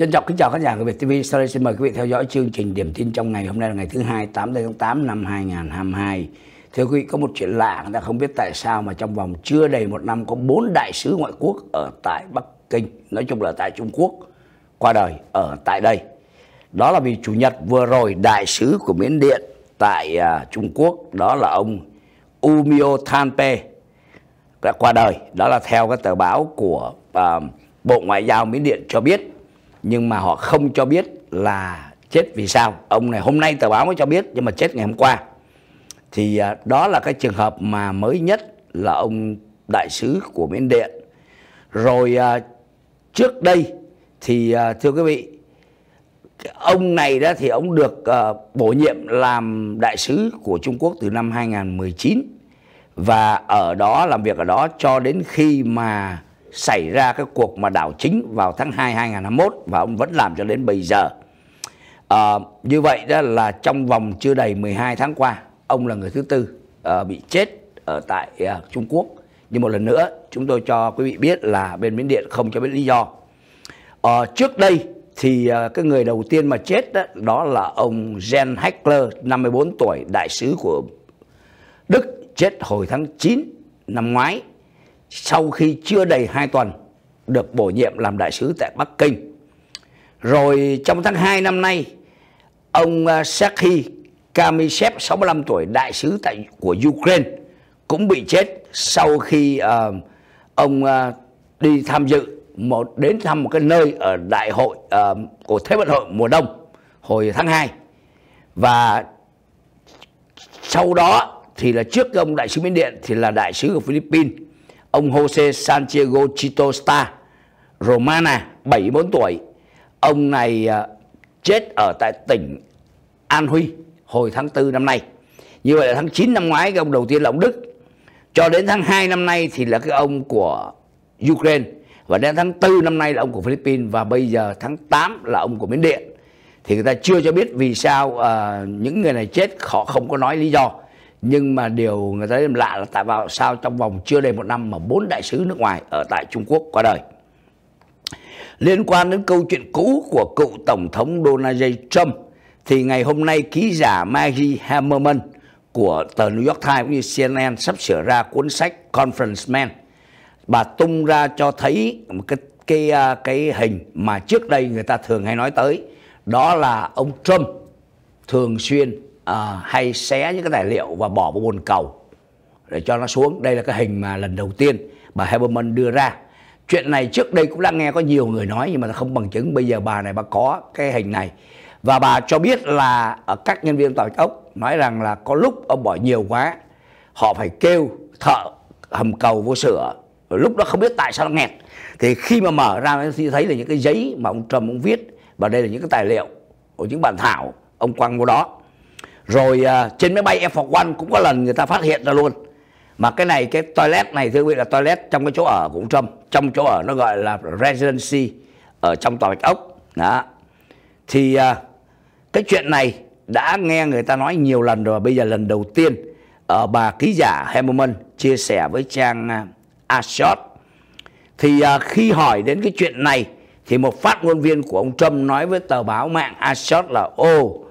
Trân trọng kính chào khán giả của Việt TV. Sau đây xin mời quý vị theo dõi chương trình điểm tin trong ngày. Hôm nay là ngày thứ hai, 8 tháng 8 năm 2022. Thưa quý vị, có một chuyện lạ, người ta không biết tại sao mà trong vòng chưa đầy một năm có bốn đại sứ ngoại quốc ở tại Bắc Kinh, nói chung là tại Trung Quốc, qua đời ở tại đây. Đó là vì Chủ nhật vừa rồi đại sứ của Miến Điện tại uh, Trung Quốc, đó là ông Umio Thanpe đã qua đời. Đó là theo các tờ báo của uh, Bộ Ngoại giao Miến Điện cho biết nhưng mà họ không cho biết là chết vì sao ông này hôm nay tờ báo mới cho biết nhưng mà chết ngày hôm qua thì à, đó là cái trường hợp mà mới nhất là ông đại sứ của Miến Điện rồi à, trước đây thì à, thưa quý vị ông này đó thì ông được bổ nhiệm làm đại sứ của Trung Quốc từ năm 2019 và ở đó làm việc ở đó cho đến khi mà xảy ra cái cuộc mà đảo chính vào tháng 2 2021 và ông vẫn làm cho đến bây giờ. À, như vậy đó là trong vòng chưa đầy 12 tháng qua, ông là người thứ tư à, bị chết ở tại à, Trung Quốc. Nhưng một lần nữa, chúng tôi cho quý vị biết là bên Miến Điện không cho biết lý do. À, trước đây thì à, cái người đầu tiên mà chết đó, đó là ông Jen Heckler, 54 tuổi, đại sứ của Đức chết hồi tháng 9 năm ngoái sau khi chưa đầy 2 tuần được bổ nhiệm làm đại sứ tại Bắc Kinh. Rồi trong tháng 2 năm nay, ông à, Sergei Kamishev 65 tuổi đại sứ tại của Ukraine cũng bị chết sau khi uh, ông uh, đi tham dự một đến thăm một cái nơi ở đại hội uh, của Thế vận hội mùa đông hồi tháng 2. Và sau đó thì là trước ông đại sứ Miến Điện thì là đại sứ của Philippines ông Jose Santiago Chito Star Romana 74 tuổi ông này à, chết ở tại tỉnh An Huy hồi tháng 4 năm nay như vậy là tháng 9 năm ngoái cái ông đầu tiên là ông Đức cho đến tháng 2 năm nay thì là cái ông của Ukraine và đến tháng 4 năm nay là ông của Philippines và bây giờ tháng 8 là ông của Miến Điện thì người ta chưa cho biết vì sao uh, những người này chết họ không có nói lý do nhưng mà điều người ta thấy lạ là tại vào sao trong vòng chưa đầy một năm mà bốn đại sứ nước ngoài ở tại Trung Quốc qua đời liên quan đến câu chuyện cũ của cựu tổng thống Donald J. Trump thì ngày hôm nay ký giả Maggie Hamerman của tờ New York Times cũng như CNN sắp sửa ra cuốn sách Conference Man bà tung ra cho thấy một cái cái à, cái hình mà trước đây người ta thường hay nói tới đó là ông Trump thường xuyên à, hay xé những cái tài liệu và bỏ vào bồn cầu để cho nó xuống đây là cái hình mà lần đầu tiên bà Heberman đưa ra chuyện này trước đây cũng đã nghe có nhiều người nói nhưng mà không bằng chứng bây giờ bà này bà có cái hình này và bà cho biết là ở ờ, các nhân viên tàu ốc nói rằng là có lúc ông bỏ nhiều quá họ phải kêu thợ hầm cầu vô sửa lúc đó không biết tại sao nó nghẹt thì khi mà mở ra thì thấy là những cái giấy mà ông trump ông viết và đây là những cái tài liệu của những bản thảo ông quăng vô đó rồi uh, trên máy bay Air Force One cũng có lần người ta phát hiện ra luôn mà cái này cái toilet này thưa quý vị là toilet trong cái chỗ ở của ông Trump trong chỗ ở nó gọi là residency ở trong tòa bạch ốc đó thì uh, cái chuyện này đã nghe người ta nói nhiều lần rồi bây giờ lần đầu tiên ở ờ, uh, bà ký giả Hemelman chia sẻ với trang uh, à, Ashot thì uh, khi hỏi đến cái chuyện này thì một phát ngôn viên của ông Trump nói với tờ báo mạng Ashot là ô uh,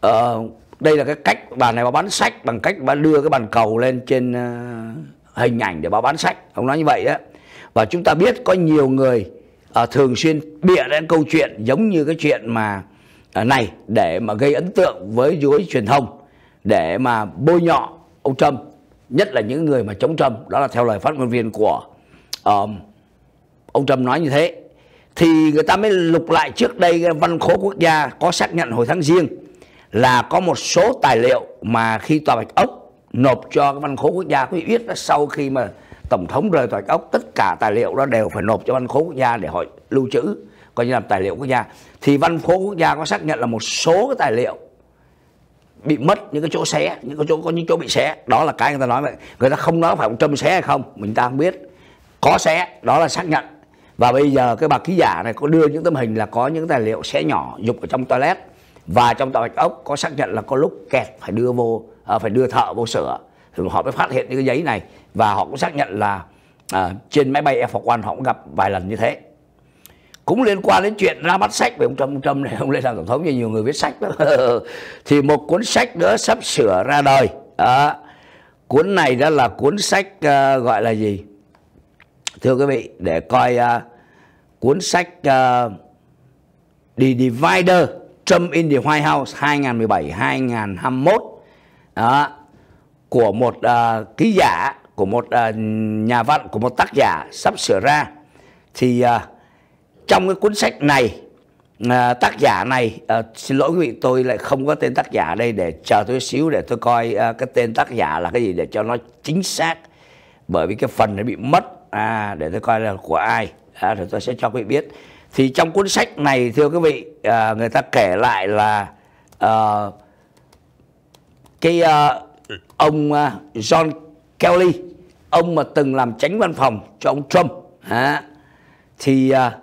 ờ, đây là cái cách bà này bà bán sách bằng cách bà đưa cái bàn cầu lên trên ờ, hình ảnh để bà bán sách ông nói như vậy á và chúng ta biết có nhiều người uh, thường xuyên bịa đến câu chuyện giống như cái chuyện mà uh, này để mà gây ấn tượng với giới truyền thông để mà bôi nhọ ông Trump nhất là những người mà chống Trump đó là theo lời phát ngôn viên của uh, ông Trump nói như thế thì người ta mới lục lại trước đây văn khố quốc gia có xác nhận hồi tháng riêng là có một số tài liệu mà khi tòa bạch ốc nộp cho văn khố quốc gia quý vị biết đó, sau khi mà tổng thống rời tòa bạch ốc tất cả tài liệu đó đều phải nộp cho văn khố quốc gia để họ lưu trữ coi như là tài liệu quốc gia thì văn khố quốc gia có xác nhận là một số cái tài liệu bị mất những cái chỗ xé những cái chỗ có những chỗ bị xé đó là cái người ta nói vậy người ta không nói phải ông trâm xé hay không mình ta không biết có xé đó là xác nhận và bây giờ cái bà ký giả này có đưa những tấm hình là có những tài liệu xé nhỏ dục ở trong toilet và trong tòa bạch ốc có xác nhận là có lúc kẹt phải đưa vô à, phải đưa thợ vô sửa thì họ mới phát hiện những cái giấy này và họ cũng xác nhận là à, trên máy bay Air Force One họ cũng gặp vài lần như thế cũng liên quan đến chuyện ra mắt sách về ông Trump, ông Trump này ông lên làm tổng thống như nhiều người viết sách đó. thì một cuốn sách nữa sắp sửa ra đời à, cuốn này đó là cuốn sách uh, gọi là gì thưa quý vị để coi uh, cuốn sách uh, The Divider Trump in the White House 2017-2021 đó, của một uh, ký giả của một uh, nhà văn của một tác giả sắp sửa ra thì uh, trong cái cuốn sách này uh, tác giả này uh, xin lỗi quý vị tôi lại không có tên tác giả đây để chờ tôi xíu để tôi coi uh, cái tên tác giả là cái gì để cho nó chính xác bởi vì cái phần nó bị mất à, để tôi coi là của ai à, rồi tôi sẽ cho quý vị biết thì trong cuốn sách này thưa quý vị à, người ta kể lại là à, cái à, ông à, John Kelly ông mà từng làm tránh văn phòng cho ông Trump hả thì à,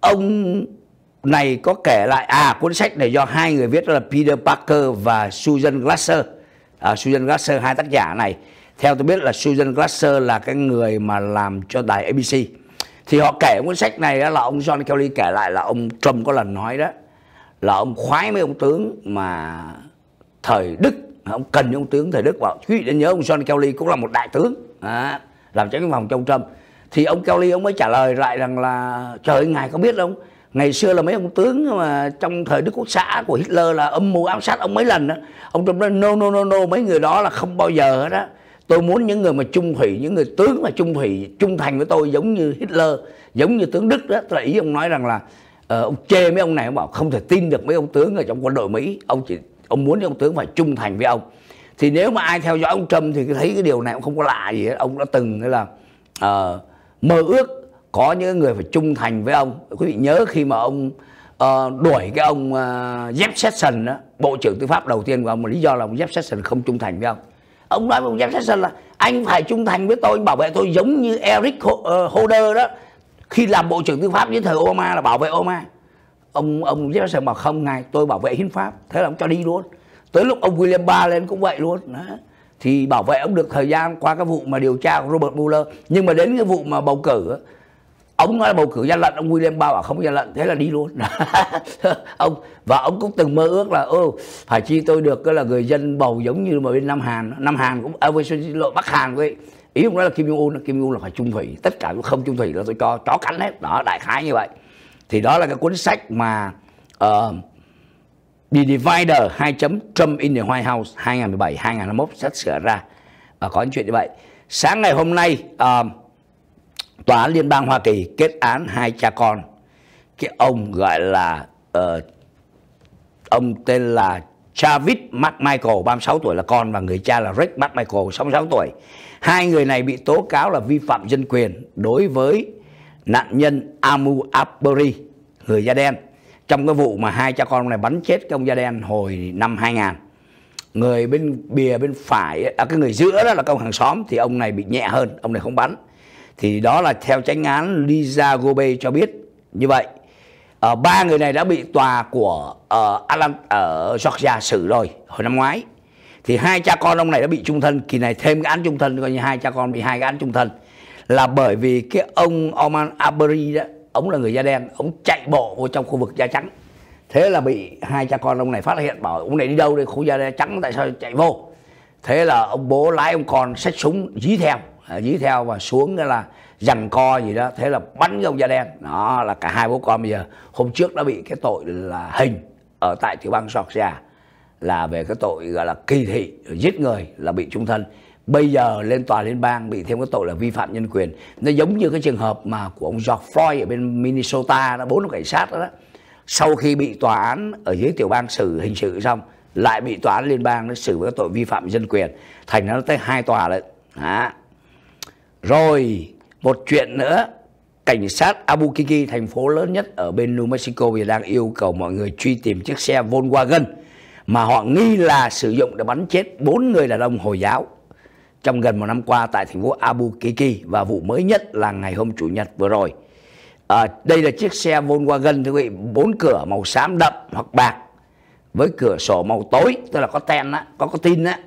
ông này có kể lại à cuốn sách này do hai người viết đó là Peter Parker và Susan Glasser à, Susan Glasser hai tác giả này theo tôi biết là Susan Glasser là cái người mà làm cho đài ABC thì họ kể cuốn sách này đó là ông John Kelly kể lại là ông Trump có lần nói đó là ông khoái mấy ông tướng mà thời Đức ông cần những ông tướng thời Đức vào quý vị nhớ ông John Kelly cũng là một đại tướng à, làm tránh phòng trong Trump thì ông Kelly ông mới trả lời lại rằng là trời ơi, ngài có biết không ngày xưa là mấy ông tướng mà trong thời Đức Quốc xã của Hitler là âm mưu ám sát ông mấy lần đó. ông Trump nói no no no no mấy người đó là không bao giờ hết đó tôi muốn những người mà trung thủy những người tướng mà trung thủy trung thành với tôi giống như Hitler giống như tướng Đức đó tôi là ý ông nói rằng là Ờ, ông chê mấy ông này ông bảo không thể tin được mấy ông tướng ở trong quân đội Mỹ ông chỉ ông muốn ông tướng phải trung thành với ông thì nếu mà ai theo dõi ông Trump thì thấy cái điều này cũng không có lạ gì hết ông đã từng là uh, mơ ước có những người phải trung thành với ông quý vị nhớ khi mà ông uh, đuổi cái ông uh, ờ, Jeff Sessions đó, bộ trưởng tư pháp đầu tiên của ông mà lý do là ông Jeff Sessions không trung thành với ông ông nói với ông Jeff Sessions là anh phải trung thành với tôi anh bảo vệ tôi giống như Eric ờ, Holder đó khi làm bộ trưởng tư pháp dưới thời Obama là bảo vệ Obama ông ông Jefferson bảo không ngài tôi bảo vệ hiến pháp thế là ông cho đi luôn tới lúc ông William Barr lên cũng vậy luôn đó. thì bảo vệ ông được thời gian qua cái vụ mà điều tra của Robert Mueller nhưng mà đến cái vụ mà bầu cử ông nói là bầu cử gian lận ông William Barr bảo không gian lận thế là đi luôn ông và ông cũng từng mơ ước là ô phải chi tôi được cái là người dân bầu giống như mà bên Nam Hàn Nam Hàn cũng à, xin lỗi Bắc Hàn vậy ý ông nói là Kim Jong Un Kim Jong Un là phải trung thủy tất cả không trung thủy là tôi cho chó cắn hết đó đại khái như vậy thì đó là cái cuốn sách mà uh, The Divider 2. Trump in the White House 2017 2021 sắp sửa ra và có những chuyện như vậy sáng ngày hôm nay uh, Tòa Liên bang Hoa Kỳ kết án hai cha con. Cái ông gọi là uh, ông tên là Travis McMichael 36 tuổi là con và người cha là Rick McMichael 66 tuổi. Hai người này bị tố cáo là vi phạm dân quyền đối với nạn nhân Amu Abri, người da đen trong cái vụ mà hai cha con này bắn chết cái ông da đen hồi năm 2000 người bên bìa bên phải à, cái người giữa đó là công hàng xóm thì ông này bị nhẹ hơn ông này không bắn thì đó là theo tránh án Lisa Gobe cho biết như vậy ở ờ, ba người này đã bị tòa của uh, Alan ở ờ, Georgia xử rồi hồi năm ngoái thì hai cha con ông này đã bị trung thân kỳ này thêm cái án trung thân coi như hai cha con bị hai cái án trung thân là bởi vì cái ông Oman Abri đó ông là người da đen ông chạy bộ vào trong khu vực da trắng thế là bị hai cha con ông này phát hiện bảo ông này đi đâu đây khu da trắng tại sao chạy vô thế là ông bố lái ông con xách súng dí theo dí theo và xuống cái là giằng co gì đó thế là bắn cái ông da đen đó là cả hai bố con bây giờ hôm trước đã bị cái tội là hình ở tại tiểu bang Georgia là về cái tội gọi là kỳ thị giết người là bị trung thân bây giờ lên tòa liên bang bị thêm cái tội là vi phạm nhân quyền nó giống như cái trường hợp mà của ông George Floyd ở bên Minnesota đó bốn ông cảnh sát đó, đó sau khi bị tòa án ở dưới tiểu bang xử hình sự xong lại bị tòa án liên bang nó xử với tội vi phạm nhân quyền thành nó tới hai tòa lận đó rồi một chuyện nữa Cảnh sát Abu Albuquerque, thành phố lớn nhất ở bên New Mexico thì đang yêu cầu mọi người truy tìm chiếc xe Volkswagen mà họ nghi là sử dụng để bắn chết bốn người đàn ông Hồi giáo trong gần một năm qua tại thành phố Abu Albuquerque và vụ mới nhất là ngày hôm Chủ nhật vừa rồi. À, đây là chiếc xe Volkswagen thưa quý vị, bốn cửa màu xám đậm hoặc bạc với cửa sổ màu tối, tức là có tem á, có có tin á,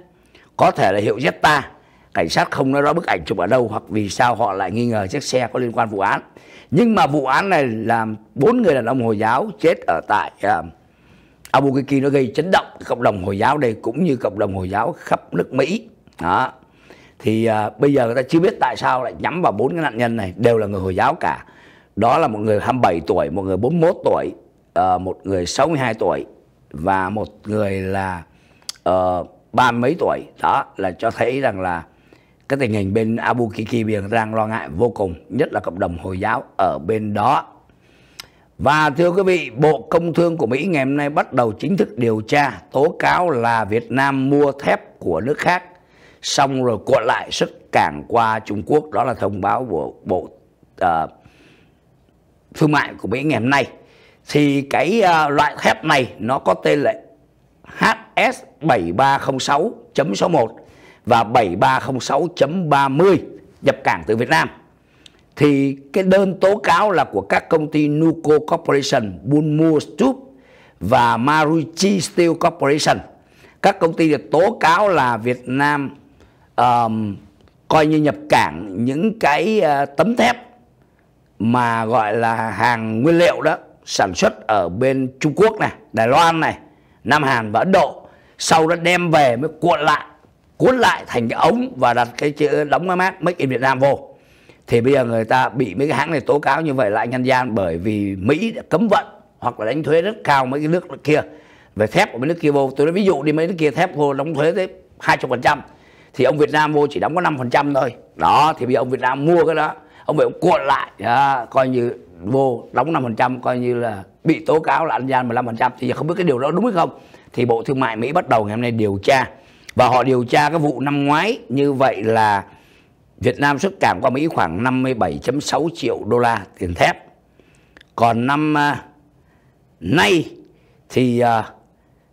có thể là hiệu Jetta cảnh sát không nói rõ bức ảnh chụp ở đâu hoặc vì sao họ lại nghi ngờ chiếc xe có liên quan vụ án nhưng mà vụ án này làm bốn người đàn ông hồi giáo chết ở tại uh, Abu Ghraib nó gây chấn động cộng đồng hồi giáo đây cũng như cộng đồng hồi giáo khắp nước Mỹ đó thì uh, bây giờ người ta chưa biết tại sao lại nhắm vào bốn cái nạn nhân này đều là người hồi giáo cả đó là một người 27 tuổi một người 41 tuổi uh, một người 62 tuổi và một người là uh, ba mấy tuổi đó là cho thấy rằng là cái tình hình bên Abu Kiki biển đang lo ngại vô cùng nhất là cộng đồng Hồi giáo ở bên đó và thưa quý vị Bộ Công Thương của Mỹ ngày hôm nay bắt đầu chính thức điều tra tố cáo là Việt Nam mua thép của nước khác xong rồi cuộn lại xuất cản qua Trung Quốc đó là thông báo của Bộ uh, Thương mại của Mỹ ngày hôm nay thì cái uh, loại thép này nó có tên là HS7306.61 và 7306.30 nhập cảng từ Việt Nam thì cái đơn tố cáo là của các công ty Nuco Corporation, Bunmo Stup và Maruchi Steel Corporation. Các công ty được tố cáo là Việt Nam um, coi như nhập cảng những cái uh, tấm thép mà gọi là hàng nguyên liệu đó sản xuất ở bên Trung Quốc này, Đài Loan này, Nam Hàn và Ấn Độ sau đó đem về mới cuộn lại cuốn lại thành cái ống và đặt cái chữ đóng cái mát make in Việt Nam vô thì bây giờ người ta bị mấy cái hãng này tố cáo như vậy lại nhân gian bởi vì Mỹ đã cấm vận hoặc là đánh thuế rất cao mấy cái nước kia về thép của mấy nước kia vô tôi nói ví dụ đi mấy nước kia thép vô đóng thuế tới hai phần trăm thì ông Việt Nam vô chỉ đóng có năm phần trăm thôi đó thì bây giờ ông Việt Nam mua cái đó ông về ông cuộn lại đó, coi như vô đóng năm phần trăm coi như là bị tố cáo là ăn gian 15% thì giờ không biết cái điều đó đúng hay không thì Bộ Thương mại Mỹ bắt đầu ngày hôm nay điều tra và họ điều tra cái vụ năm ngoái như vậy là Việt Nam xuất cảng qua Mỹ khoảng 57.6 triệu đô la tiền thép còn năm à, nay thì à,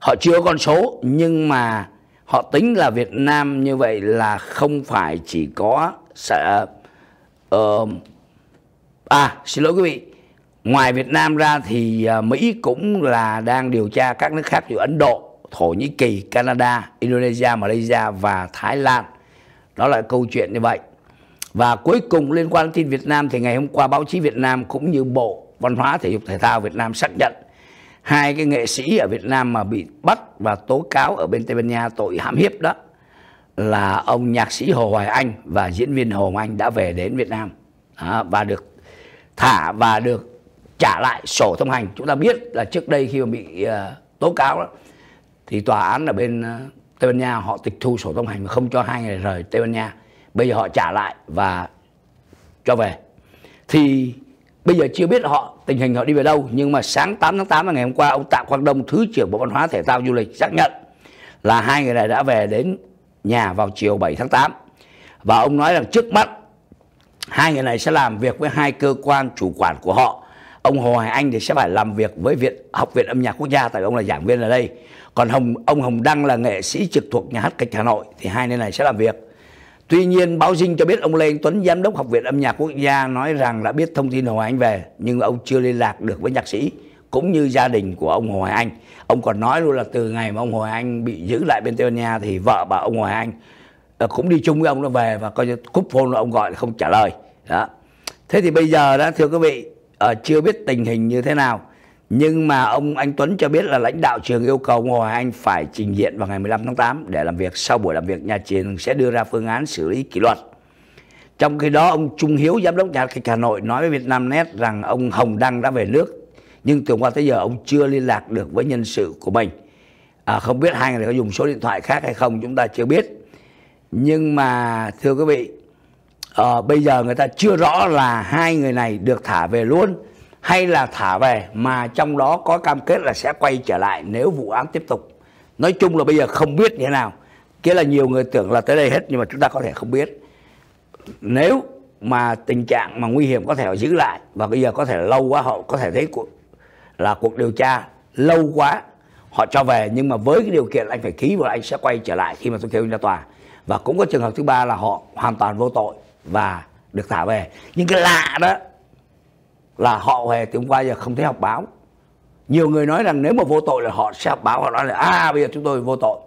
họ chưa có con số nhưng mà họ tính là Việt Nam như vậy là không phải chỉ có sẽ uh, à xin lỗi quý vị ngoài Việt Nam ra thì à, Mỹ cũng là đang điều tra các nước khác như Ấn Độ Thổ Nhĩ Kỳ, Canada, Indonesia, Malaysia và Thái Lan. Đó là câu chuyện như vậy. Và cuối cùng liên quan đến tin Việt Nam thì ngày hôm qua báo chí Việt Nam cũng như Bộ Văn hóa Thể dục Thể thao Việt Nam xác nhận hai cái nghệ sĩ ở Việt Nam mà bị bắt và tố cáo ở bên Tây Ban Nha tội hãm hiếp đó là ông nhạc sĩ Hồ Hoài Anh và diễn viên Hồ Hoài Anh đã về đến Việt Nam đó, và được thả và được trả lại sổ thông hành. Chúng ta biết là trước đây khi mà bị uh, tố cáo đó thì tòa án ở bên ờ, Tây Ban Nha họ tịch thu sổ thông hành và không cho hai người rời Tây Ban Nha bây giờ họ trả lại và cho về thì bây giờ chưa biết họ tình hình họ đi về đâu nhưng mà sáng 8 tháng 8 là ngày hôm qua ông Tạ Quang Đông thứ trưởng Bộ Văn hóa Thể thao Du lịch xác nhận là hai người này đã về đến nhà vào chiều 7 tháng 8 và ông nói rằng trước mắt hai người này sẽ làm việc với hai cơ quan chủ quản của họ ông Hồ Hải Anh thì sẽ phải làm việc với viện học viện âm nhạc quốc gia tại ông là giảng viên ở đây còn Hồng ông Hồng Đăng là nghệ sĩ trực thuộc nhà hát kịch Hà Nội thì hai nơi này sẽ làm việc Tuy nhiên báo dinh cho biết ông Lê Anh Tuấn giám đốc học viện âm nhạc quốc gia nói rằng đã biết thông tin Hồ Hải Anh về nhưng ông chưa liên lạc được với nhạc sĩ cũng như gia đình của ông Hồ Hải Anh. Ông còn nói luôn là từ ngày mà ông Hồ Hải Anh bị giữ lại bên Tây Ban Nha thì vợ bà ông Hồ Hải Anh ờ, cũng đi chung với ông nó về và coi như cúp phone là ông gọi là không trả lời. Đó. Thế thì bây giờ đó thưa quý vị uh, chưa biết tình hình như thế nào nhưng mà ông anh Tuấn cho biết là lãnh đạo trường yêu cầu ông Hồ Anh phải trình diện vào ngày 15 tháng 8 để làm việc. Sau buổi làm việc, nhà trường sẽ đưa ra phương án xử lý kỷ luật. Trong khi đó, ông Trung Hiếu, giám đốc nhà kịch Hà Nội nói với Vietnamnet rằng ông Hồng Đăng đã về nước. Nhưng từ qua tới giờ, ông chưa liên lạc được với nhân sự của mình. À, không biết hai người có dùng số điện thoại khác hay không, chúng ta chưa biết. Nhưng mà thưa quý vị, uh, bây giờ người ta chưa rõ là hai người này được thả về luôn hay là thả về mà trong đó có cam kết là sẽ quay trở lại nếu vụ án tiếp tục nói chung là bây giờ không biết như thế nào kia là nhiều người tưởng là tới đây hết nhưng mà chúng ta có thể không biết nếu mà tình trạng mà nguy hiểm có thể họ giữ lại và bây giờ có thể lâu quá họ có thể thấy cuộc, là cuộc điều tra lâu quá họ cho về nhưng mà với cái điều kiện anh phải ký và anh sẽ quay trở lại khi mà tôi kêu ra tòa và cũng có trường hợp thứ ba là họ hoàn toàn vô tội và được thả về nhưng cái lạ đó là họ về thì hôm qua giờ không thấy học báo nhiều người nói rằng nếu mà vô tội là họ sẽ học báo họ nói là à bây giờ chúng tôi vô tội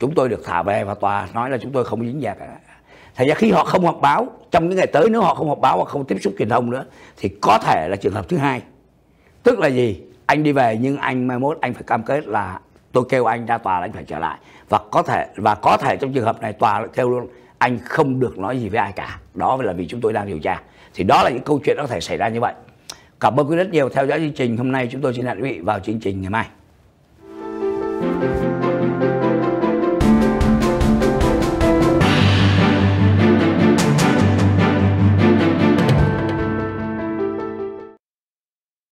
chúng tôi được thả về và tòa nói là chúng tôi không dính dạc cả thành ra khi họ không họp báo trong những ngày tới nếu họ không họp báo và không tiếp xúc truyền thông nữa thì có thể là trường hợp thứ hai tức là gì anh đi về nhưng anh mai mốt anh phải cam kết là tôi kêu anh ra tòa là anh phải trở lại và có thể và có thể trong trường hợp này tòa kêu luôn anh không được nói gì với ai cả đó là vì chúng tôi đang điều tra thì đó là những câu chuyện có thể xảy ra như vậy cảm ơn quý rất nhiều theo dõi chương trình hôm nay chúng tôi xin hẹn quý vị vào chương trình ngày mai